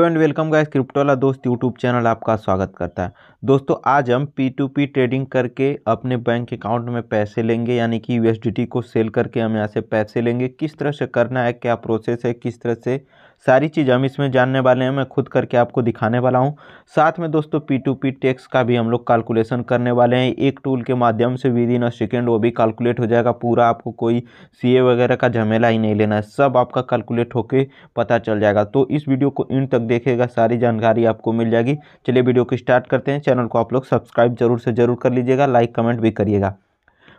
hello and welcome guys crypto वाला दोस्त YouTube channel आपका स्वागत करता है दोस्तों आज हम पी टू पी ट्रेडिंग करके अपने बैंक अकाउंट में पैसे लेंगे यानी कि यूएसडीटी को सेल करके हम यहाँ से पैसे लेंगे किस तरह से करना है क्या प्रोसेस है किस तरह से सारी चीज़ हम इसमें जानने वाले हैं मैं खुद करके आपको दिखाने वाला हूँ साथ में दोस्तों पी टू पी टैक्स का भी हम लोग कैलकुलेशन करने वाले हैं एक टूल के माध्यम से विद इन अ सेकेंड वो भी कैलकुलेट हो जाएगा पूरा आपको कोई सी वगैरह का झमेला ही नहीं लेना है सब आपका कैलकुलेट होकर पता चल जाएगा तो इस वीडियो को इन तक देखेगा सारी जानकारी आपको मिल जाएगी चलिए वीडियो को स्टार्ट करते हैं चैनल को आप लोग सब्सक्राइब जरूर से जरूर कर लीजिएगा लाइक कमेंट भी करिएगा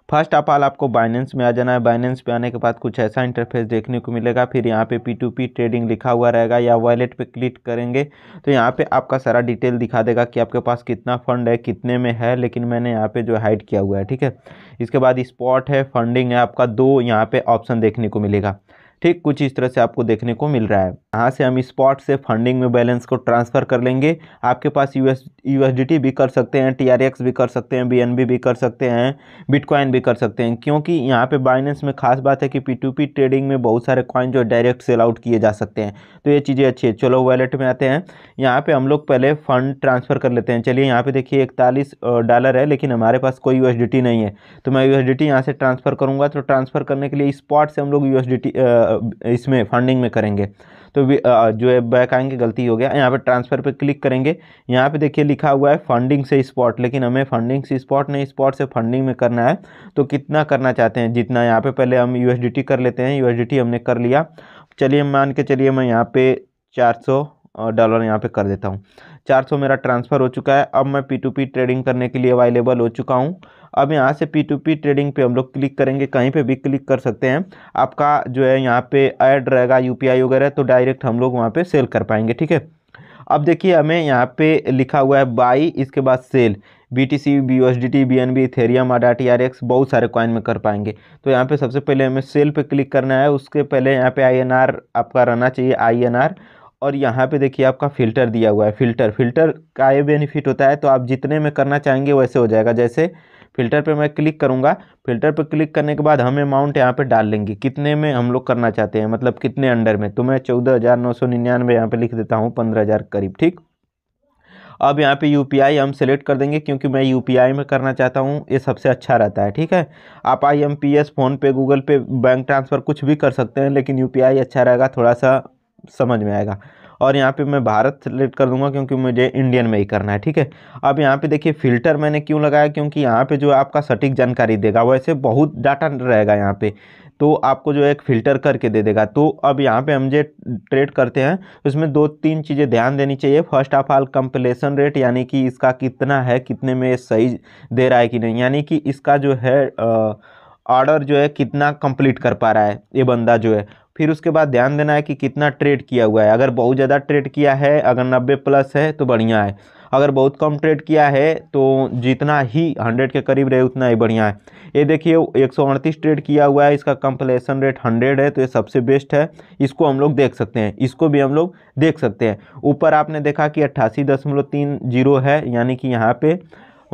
फर्स्ट ऑफ ऑल आपको बाइनेंस में आ जाना है बाइनेंस पे आने के बाद कुछ ऐसा इंटरफेस देखने को मिलेगा फिर यहाँ पे पी टू पी ट्रेडिंग लिखा हुआ रहेगा या वॉलेट पे क्लिक करेंगे तो यहाँ पे आपका सारा डिटेल दिखा देगा कि आपके पास कितना फंड है कितने में है लेकिन मैंने यहाँ पे जो हाइड किया हुआ है ठीक है इसके बाद स्पॉट है फंडिंग है आपका दो यहाँ पे ऑप्शन देखने को मिलेगा ठीक कुछ इस तरह से आपको देखने को मिल रहा है यहाँ से हम स्पॉट से फंडिंग में बैलेंस को ट्रांसफ़र कर लेंगे आपके पास यूएस यूएसडीटी भी कर सकते हैं टीआरएक्स भी कर सकते हैं बीएनबी भी कर सकते हैं बिटकॉइन भी कर सकते हैं क्योंकि यहाँ पे बाइनेंस में खास बात है कि पी ट्रेडिंग में बहुत सारे कॉइन जो डायरेक्ट सेल आउट किए जा सकते हैं तो ये चीज़ें अच्छी है चलो वैलेट में आते हैं यहाँ पर हम लोग पहले फ़ंड ट्रांसफ़र कर लेते हैं चलिए यहाँ पर देखिए इकतालीस डॉलर है लेकिन हमारे पास कोई यू नहीं है तो मैं यू एस यहाँ से ट्रांसफ़र करूँगा तो ट्रांसफ़र करने के लिए स्पॉट से हम लोग यू इसमें फंडिंग में करेंगे तो जो है बैक आएंगे गलती हो गया यहाँ पे ट्रांसफ़र पे क्लिक करेंगे यहाँ पे देखिए लिखा हुआ है फंडिंग से स्पॉट लेकिन हमें फंडिंग से स्पॉट नहीं स्पॉट से फंडिंग में करना है तो कितना करना चाहते हैं जितना यहाँ पे पहले हम यू कर लेते हैं यू हमने कर लिया चलिए मान के चलिए मैं यहाँ पे चार डॉलर यहाँ पर कर देता हूँ 400 मेरा ट्रांसफ़र हो चुका है अब मैं पी ट्रेडिंग करने के लिए अवेलेबल हो चुका हूँ अब यहाँ से पी टू पी ट्रेडिंग पे हम लोग क्लिक करेंगे कहीं पे भी क्लिक कर सकते हैं आपका जो है यहाँ पे ऐड रहेगा यू वगैरह तो डायरेक्ट हम लोग वहाँ पर सेल कर पाएंगे ठीक है अब देखिए हमें यहाँ पर लिखा हुआ है बाई इसके बाद sell B T C B S D T B N B ethereum ada T R X बहुत सारे कॉइन में कर पाएंगे तो यहाँ पे सबसे पहले हमें सेल पे क्लिक करना है उसके पहले यहाँ पे आई एन आर आपका रहना चाहिए आई एन आर और यहाँ पे देखिए आपका फ़िल्टर दिया हुआ है फ़िल्टर फ़िल्टर का ये बेनिफिट होता है तो आप जितने में करना चाहेंगे वैसे हो जाएगा जैसे फ़िल्टर पे मैं क्लिक करूँगा फ़िल्टर पे क्लिक करने के बाद हम अमाउंट यहाँ पे डाल लेंगे कितने में हम लोग करना चाहते हैं मतलब कितने अंडर में तो मैं चौदह हज़ार नौ सौ निन्यानवे यहाँ पर लिख देता हूँ पंद्रह हज़ार करीब ठीक अब यहाँ पे यू हम सेलेक्ट कर देंगे क्योंकि मैं यू में करना चाहता हूँ ये सबसे अच्छा रहता है ठीक है आप I M P S PhonePe Google Pay bank transfer कुछ भी कर सकते हैं लेकिन यू अच्छा रहेगा थोड़ा सा समझ में आएगा और यहाँ पे मैं भारत सेलेक्ट कर दूंगा क्योंकि मुझे इंडियन में ही करना है ठीक है अब यहाँ पे देखिए फिल्टर मैंने क्यों लगाया क्योंकि यहाँ पे जो आपका सटीक जानकारी देगा वैसे बहुत डाटा रहेगा यहाँ पे तो आपको जो एक फ़िल्टर करके दे देगा तो अब यहाँ पे हम जो ट्रेड करते हैं उसमें दो तीन चीज़ें ध्यान देनी चाहिए first of all completion rate यानी कि इसका कितना है कितने में सही दे रहा है कि नहीं यानी कि इसका जो है ऑर्डर जो है कितना कंप्लीट कर पा रहा है ये बंदा जो है फिर उसके बाद ध्यान देना है कि कितना ट्रेड किया हुआ है अगर बहुत ज़्यादा ट्रेड किया है अगर नब्बे प्लस है तो बढ़िया है अगर बहुत कम ट्रेड किया है तो जितना ही हंड्रेड के करीब रहे उतना ही बढ़िया है ये देखिए एक सौ अड़तीस ट्रेड किया हुआ है इसका कंपलेसन रेट हंड्रेड है तो ये सबसे बेस्ट है इसको हम लोग देख सकते हैं इसको भी हम लोग देख सकते हैं ऊपर आपने देखा कि अट्ठासी दशमलव तीन जीरो है यानी कि यहाँ पे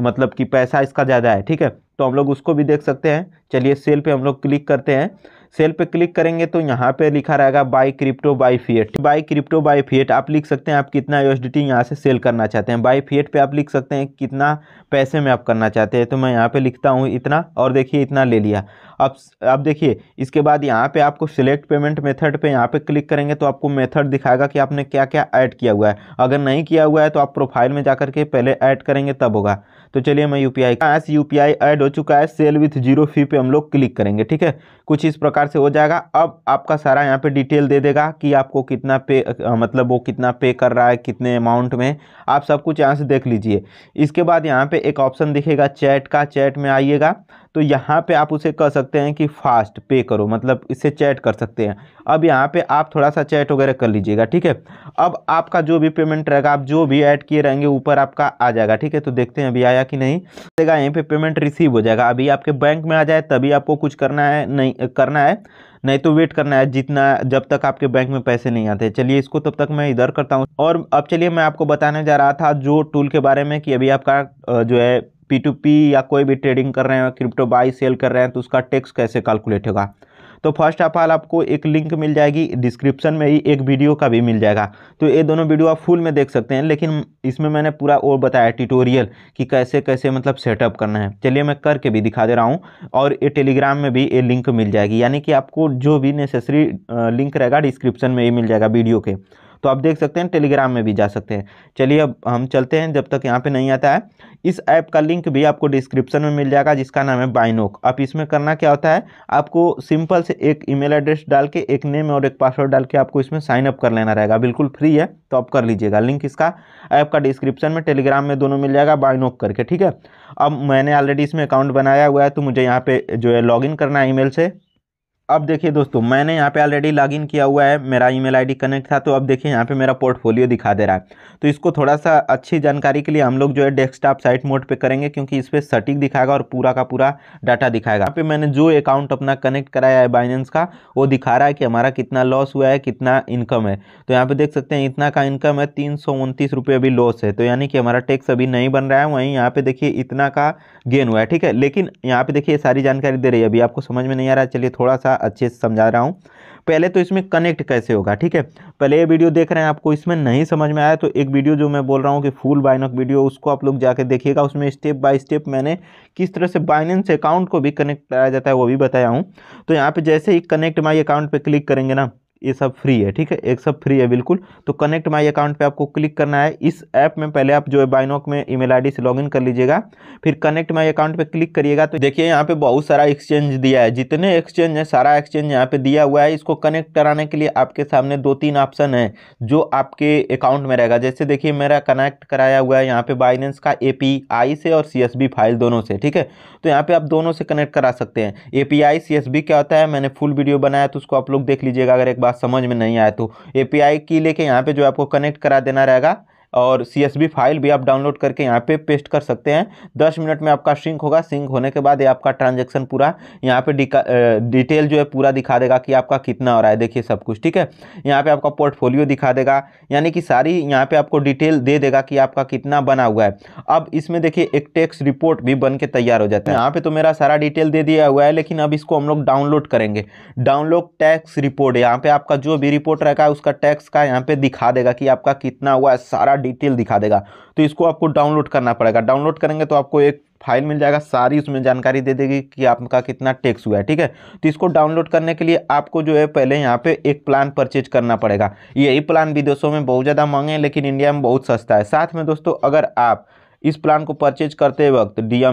मतलब कि पैसा इसका ज़्यादा है ठीक है तो हम लोग उसको भी देख सकते हैं चलिए सेल पर हम लोग क्लिक करते हैं सेल पे क्लिक करेंगे तो यहाँ पे लिखा रहेगा buy crypto buy fiat buy crypto buy fiat आप लिख सकते हैं आप कितना टी यहाँ से सेल करना चाहते हैं बाई फिएट पे आप लिख सकते हैं कितना पैसे में आप करना चाहते हैं तो मैं यहाँ पे लिखता हूँ इतना और देखिए इतना ले लिया अब अब देखिए इसके बाद यहाँ पे आपको सिलेक्ट पेमेंट मेथड पे यहाँ पे क्लिक करेंगे तो आपको मेथड दिखाएगा कि आपने क्या क्या ऐड किया हुआ है अगर नहीं किया हुआ है तो आप प्रोफाइल में जाकर के पहले ऐड करेंगे तब होगा तो चलिए मैं U P I cash U P I add हो चुका है सेल विथ जीरो फी पे हम लोग क्लिक करेंगे ठीक है कुछ इस प्रकार से हो जाएगा अब आपका सारा यहाँ पे डिटेल दे देगा कि आपको कितना पे मतलब वो कितना पे कर रहा है कितने अमाउंट में आप सब कुछ यहाँ से देख लीजिए इसके बाद यहाँ पे एक ऑप्शन दिखेगा चैट का चैट में आइएगा तो यहाँ पे आप उसे कह सकते हैं कि फास्ट पे करो मतलब इससे चैट कर सकते हैं अब यहाँ पे आप थोड़ा सा चैट वगैरह कर लीजिएगा ठीक है अब आपका जो भी पेमेंट रहेगा आप जो भी ऐड किए रहेंगे ऊपर आपका आ जाएगा ठीक है तो देखते हैं अभी आया कि नहीं देगा यहीं पे पेमेंट रिसीव हो जाएगा अभी आपके बैंक में आ जाए तभी आपको कुछ करना है नहीं करना है नहीं तो वेट करना है जितना जब तक आपके बैंक में पैसे नहीं आते चलिए इसको तब तक मैं इधर करता हूँ और अब चलिए मैं आपको बताने जा रहा था जो टूल के बारे में कि अभी आपका जो है पी टू पी या कोई भी ट्रेडिंग कर रहे हैं क्रिप्टो बाई सेल कर रहे हैं तो उसका टैक्स कैसे कैलकुलेट होगा तो फर्स्ट ऑफ ऑल आपको एक लिंक मिल जाएगी डिस्क्रिप्शन में ही एक वीडियो का भी मिल जाएगा तो ये दोनों वीडियो आप फुल में देख सकते हैं लेकिन इसमें मैंने पूरा और बताया ट्यूटोरियल कि कैसे कैसे मतलब सेटअप करना है चलिए मैं करके भी दिखा दे रहा हूँ और ये टेलीग्राम में भी ये लिंक मिल जाएगी यानी कि आपको जो भी नेसेसरी लिंक रहेगा डिस्क्रिप्शन में ही मिल जाएगा वीडियो के तो आप देख सकते हैं टेलीग्राम में भी जा सकते हैं चलिए अब हम चलते हैं जब तक यहाँ पर नहीं आता है इस ऐप का लिंक भी आपको डिस्क्रिप्शन में मिल जाएगा जिसका नाम है बाइनोक आप इसमें करना क्या होता है आपको सिंपल से एक ईमेल एड्रेस डाल के एक नेम और एक पासवर्ड डाल के आपको इसमें साइन अप कर लेना रहेगा बिल्कुल फ्री है तो आप कर लीजिएगा लिंक इसका ऐप का डिस्क्रिप्शन में टेलीग्राम में दोनों मिल जाएगा बाइनोक करके ठीक है अब मैंने ऑलरेडी इसमें अकाउंट बनाया हुआ है तो मुझे यहाँ पे जो है लॉगिन करना है ईमेल से अब देखिए दोस्तों मैंने यहाँ पे ऑलरेडी लॉगिन किया हुआ है मेरा ईमेल आईडी कनेक्ट था तो अब देखिए यहाँ पे मेरा पोर्टफोलियो दिखा दे रहा है तो इसको थोड़ा सा अच्छी जानकारी के लिए हम लोग जो है डेस्कटॉप साइट मोड पे करेंगे क्योंकि इस पर सटीक दिखाएगा और पूरा का पूरा डाटा दिखाएगा यहाँ पे मैंने जो अकाउंट अपना कनेक्ट कराया है बाइनेंस का वो दिखा रहा है कि हमारा कितना लॉस हुआ है कितना इनकम है तो यहाँ पर देख सकते हैं इतना का इनकम है तीन अभी लॉस है तो यानी कि हमारा टैक्स अभी नहीं बन रहा है वहीं यहाँ पे देखिए इतना का गेन हुआ है ठीक है लेकिन यहाँ पर देखिए सारी जानकारी दे रही है अभी आपको समझ में नहीं आ रहा है चलिए थोड़ा सा थोड़ा अच्छे से समझा रहा हूँ पहले तो इसमें कनेक्ट कैसे होगा ठीक है पहले ये वीडियो देख रहे हैं आपको इसमें नहीं समझ में आया तो एक वीडियो जो मैं बोल रहा हूँ कि फुल बाइनक वीडियो उसको आप लोग जाके देखिएगा उसमें स्टेप बाय स्टेप मैंने किस तरह से बाइनेंस अकाउंट को भी कनेक्ट कराया जाता है वो भी बताया हूँ तो यहाँ पर जैसे ही कनेक्ट माई अकाउंट पर क्लिक करेंगे ना ये सब फ्री है ठीक है एक सब फ्री है बिल्कुल तो कनेक्ट माई अकाउंट पे आपको क्लिक करना है इस ऐप में पहले आप जो है बाइनॉक में ईमेल आईडी से लॉगिन कर लीजिएगा फिर कनेक्ट माई अकाउंट पे क्लिक करिएगा तो देखिए यहाँ पे बहुत सारा एक्सचेंज दिया है जितने एक्सचेंज है सारा एक्सचेंज यहाँ पे दिया हुआ है इसको कनेक्ट कराने के लिए आपके सामने दो तीन ऑप्शन है जो आपके अकाउंट में रहेगा जैसे देखिए मेरा कनेक्ट कराया हुआ है यहाँ पे बाइनेंस का ए से और सी फाइल दोनों से ठीक है तो यहाँ पे आप दोनों से कनेक्ट करा सकते हैं ए पी क्या होता है मैंने फुल वीडियो बनाया तो उसको आप लोग देख लीजिएगा अगर एक बार बात समझ में नहीं आए तो ए की लेके यहाँ पर जो आपको कनेक्ट करा देना रहेगा और सी फाइल भी आप डाउनलोड करके यहाँ पे पेस्ट कर सकते हैं दस मिनट में आपका सिंक होगा सिंक होने के बाद ये आपका ट्रांजेक्शन पूरा यहाँ पे डिटेल जो है पूरा दिखा देगा कि आपका कितना हो रहा है देखिए सब कुछ ठीक है यहाँ पे आपका पोर्टफोलियो दिखा देगा यानी कि सारी यहाँ पे आपको डिटेल दे देगा कि आपका कितना बना हुआ है अब इसमें देखिए एक टैक्स रिपोर्ट भी बन के तैयार हो जाता है यहाँ पर तो मेरा सारा डिटेल दे दिया हुआ है लेकिन अब इसको हम लोग डाउनलोड करेंगे डाउनलोड टैक्स रिपोर्ट यहाँ पर आपका जो भी रिपोर्ट रहेगा उसका टैक्स का यहाँ पर दिखा देगा कि आपका कितना हुआ है सारा डिटेल दिखा देगा तो इसको आपको डाउनलोड करना पड़ेगा डाउनलोड करेंगे तो आपको एक फाइल मिल जाएगा सारी उसमें जानकारी दे देगी कि आपका कितना टैक्स हुआ है ठीक है तो इसको डाउनलोड करने के लिए आपको जो है पहले यहाँ पे एक प्लान परचेज करना पड़ेगा यही प्लान विदेशों में बहुत ज़्यादा महंगे हैं लेकिन इंडिया में बहुत सस्ता है साथ में दोस्तों अगर आप इस प्लान को परचेज करते वक्त डी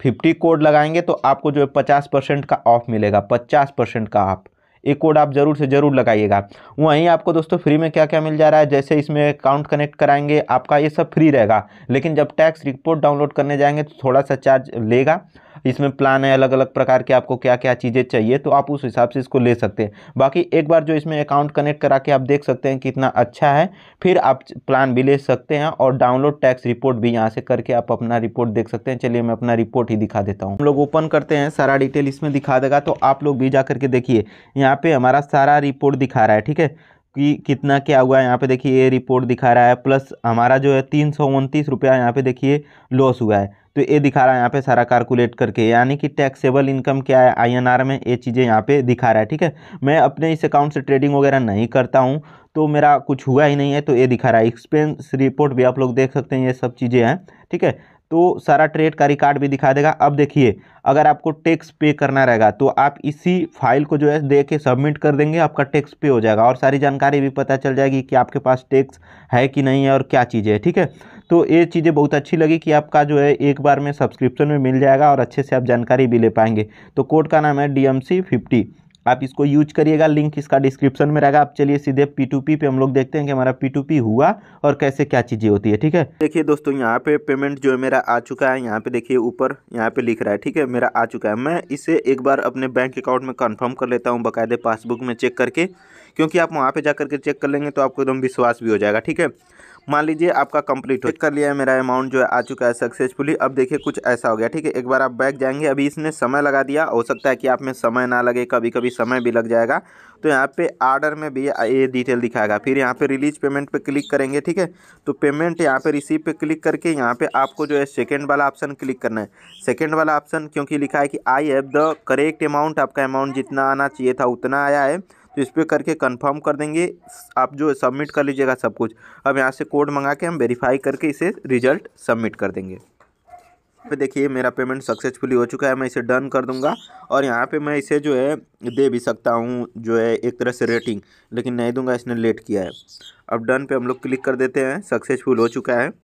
फिफ्टी कोड लगाएंगे तो आपको जो है पचास परसेंट का ऑफ मिलेगा पचास परसेंट का ऑफ ये कोड आप जरूर से ज़रूर लगाइएगा वहीं आपको दोस्तों फ्री में क्या क्या मिल जा रहा है जैसे इसमें अकाउंट कनेक्ट कराएंगे आपका ये सब फ्री रहेगा लेकिन जब टैक्स रिपोर्ट डाउनलोड करने जाएंगे तो थोड़ा सा चार्ज लेगा इसमें प्लान है अलग अलग प्रकार के आपको क्या क्या चीज़ें चाहिए तो आप उस हिसाब से इसको ले सकते हैं बाकी एक बार जो इसमें अकाउंट कनेक्ट करा के आप देख सकते हैं कितना अच्छा है फिर आप प्लान भी ले सकते हैं और डाउनलोड टैक्स रिपोर्ट भी यहाँ से करके आप अपना रिपोर्ट देख सकते हैं चलिए मैं अपना रिपोर्ट ही दिखा देता हूँ हम लोग ओपन करते हैं सारा डिटेल इसमें दिखा देगा तो आप लोग भी जा करके देखिए यहाँ पर हमारा सारा रिपोर्ट दिखा रहा है ठीक है कि कितना क्या हुआ है यहाँ पे देखिए ये रिपोर्ट दिखा रहा है प्लस हमारा जो है तीन सौ उनतीस रुपया यहाँ पे देखिए लॉस हुआ है तो ये दिखा रहा है यहाँ पे सारा कैलकुलेट करके यानी कि टैक्सेबल इनकम क्या है आईएनआर में ये चीज़ें यहाँ पे दिखा रहा है ठीक है मैं अपने इस अकाउंट से ट्रेडिंग वगैरह नहीं करता हूँ तो मेरा कुछ हुआ ही नहीं है तो ये दिखा रहा है एक्सपेंस रिपोर्ट भी आप लोग देख सकते हैं ये सब चीज़ें हैं ठीक है तो सारा ट्रेड का रिकार्ड भी दिखा देगा अब देखिए अगर आपको टैक्स पे करना रहेगा तो आप इसी फाइल को जो है दे के सबमिट कर देंगे आपका टैक्स पे हो जाएगा और सारी जानकारी भी पता चल जाएगी कि आपके पास टैक्स है कि नहीं है और क्या चीज़ है ठीक है तो ये चीज़ें बहुत अच्छी लगी कि आपका जो है एक बार में सब्सक्रिप्शन में मिल जाएगा और अच्छे से आप जानकारी भी ले पाएंगे तो कोड का नाम है डी एम सी फिफ्टी आप इसको यूज करिएगा लिंक इसका डिस्क्रिप्शन में रहेगा आप चलिए सीधे पी टू पी पे हम लोग देखते हैं कि हमारा पी टू पी हुआ और कैसे क्या चीज़ें होती है ठीक है देखिए दोस्तों यहाँ पे पेमेंट जो है मेरा आ चुका है यहाँ पे देखिए ऊपर यहाँ पे लिख रहा है ठीक है मेरा आ चुका है मैं इसे एक बार अपने बैंक अकाउंट में कन्फर्म कर लेता हूँ बाकायदे पासबुक में चेक करके क्योंकि आप वहाँ पर जा करके चेक कर लेंगे तो आपको एकदम विश्वास भी हो जाएगा ठीक है मान लीजिए आपका कंप्लीट हो कर लिया है मेरा अमाउंट जो है आ चुका है सक्सेसफुली अब देखिए कुछ ऐसा हो गया ठीक है एक बार आप बैक जाएंगे अभी इसने समय लगा दिया हो सकता है कि आप में समय ना लगे कभी कभी समय भी लग जाएगा तो यहाँ पे आर्डर में भी ये डिटेल दिखाएगा फिर यहाँ पे रिलीज पेमेंट पे क्लिक करेंगे ठीक है तो पेमेंट यहाँ पे रिसीव पे क्लिक करके यहाँ पे आपको जो है सेकेंड वाला ऑप्शन क्लिक करना है सेकेंड वाला ऑप्शन क्योंकि लिखा है कि I have the correct amount आपका अमाउंट जितना आना चाहिए था उतना आया है तो इस पर करके कंफर्म कर देंगे आप जो सबमिट कर लीजिएगा सब कुछ अब यहाँ से कोड मंगा के हम वेरीफाई करके इसे रिजल्ट सबमिट कर देंगे पे देखिए मेरा पेमेंट सक्सेसफुली हो चुका है मैं इसे डन कर दूंगा और यहाँ पे मैं इसे जो है दे भी सकता हूँ जो है एक तरह से रेटिंग लेकिन नहीं दूंगा इसने लेट किया है अब डन पे हम लोग क्लिक कर देते हैं सक्सेसफुल हो चुका है